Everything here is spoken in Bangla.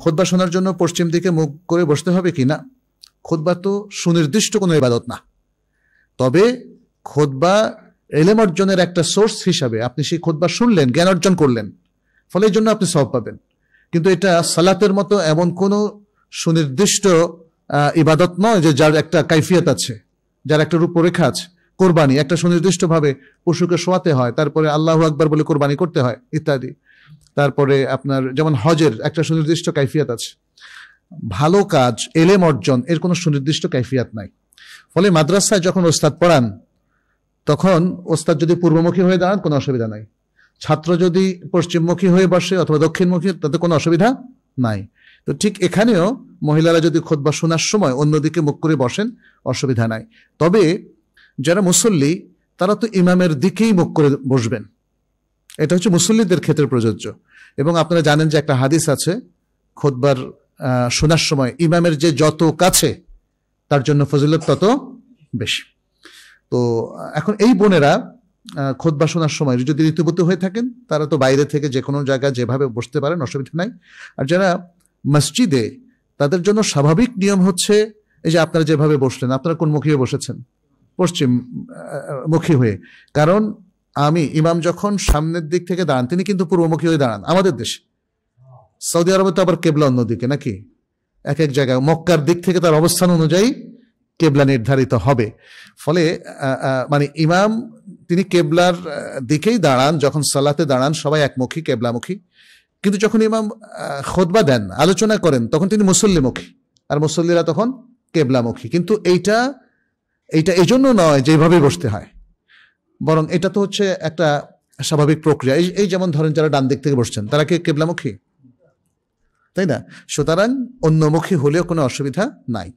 খোদবা শোনার জন্য পশ্চিম দিকে মুখ করে বসতে হবে কি না খোদবা তো সুনির্দিষ্ট কোনো ইবাদত না তবে খোদবা এলেম অর্জনের একটা সোর্স হিসাবে আপনি সেই খোদবা শুনলেন জ্ঞান অর্জন করলেন ফলে এই জন্য আপনি সব পাবেন কিন্তু এটা সালাতের মতো এমন কোনো সুনির্দিষ্ট ইবাদত নয় যে যার একটা কাইফিয়াত আছে যার একটা রূপরেখা আছে কোরবানি একটা সুনির্দিষ্টভাবে পশুকে শোয়াতে হয় তারপরে আল্লাহ আকবার বলে কোরবানি করতে হয় ইত্যাদি তারপরে আপনার যেমন হজের একটা সুনির্দিষ্ট কাইফিয়াত আছে ভালো কাজ এলেম অর্জন এর কোনো সুনির্দিষ্ট কাইফিয়াত নাই ফলে মাদ্রাসায় যখন ওস্তাদ পড়ান তখন ওস্তাদ যদি পূর্বমুখী হয়ে দাঁড়ান কোনো অসুবিধা নাই ছাত্র যদি পশ্চিমমুখী হয়ে বসে অথবা দক্ষিণমুখী তাতে কোনো অসুবিধা নাই তো ঠিক এখানেও মহিলারা যদি খোদ বা শোনার সময় অন্যদিকে মুখ করে বসেন অসুবিধা নাই তবে যারা মুসল্লি তারা তো ইমামের দিকেই মুখ করে বসবেন এটা হচ্ছে মুসল্লিদের ক্ষেত্রে প্রযোজ্য এবং আপনারা জানেন যে একটা হাদিস আছে খোদবার শোনার সময় ইমামের যে যত কাছে তার জন্য ফজিলত তত বেশি তো এখন এই বোনেরা খোদবা শোনার সময় যদি ঋতুবতী হয়ে থাকেন তারা তো বাইরে থেকে যে কোনো জায়গায় যেভাবে বসতে পারেন অসুবিধা নাই আর যারা মসজিদে তাদের জন্য স্বাভাবিক নিয়ম হচ্ছে এই যে আপনারা যেভাবে বসলেন আপনারা কোন মুখিয়ে বসেছেন পশ্চিম মুখী হয়ে কারণ আমি ইমাম যখন সামনের দিক থেকে দাঁড়ান তিনি কিন্তু পূর্বমুখী হয়ে দাঁড়ান আমাদের দেশে সৌদি আরবে তো আবার কেবলা অন্যদিকে নাকি এক এক জায়গায় মক্কার দিক থেকে তার অবস্থান অনুযায়ী কেবলা নির্ধারিত হবে ফলে মানে ইমাম তিনি কেবলার দিকেই দাঁড়ান যখন সালাতে দাঁড়ান সবাই একমুখী কেবলামুখী কিন্তু যখন ইমাম খোদবা দেন আলোচনা করেন তখন তিনি মুসল্লিমুখী আর মুসল্লিরা তখন কেবলামুখী কিন্তু এইটা এইটা এজন্য নয় যেভাবে বসতে হয় বরং এটা তো হচ্ছে একটা স্বাভাবিক প্রক্রিয়া এই এই যেমন ধরেন যারা ডান দিক থেকে বসছেন তারা কি কেবলামুখী তাই না সুতরাং অন্যমুখী হলেও কোনো অসুবিধা নাই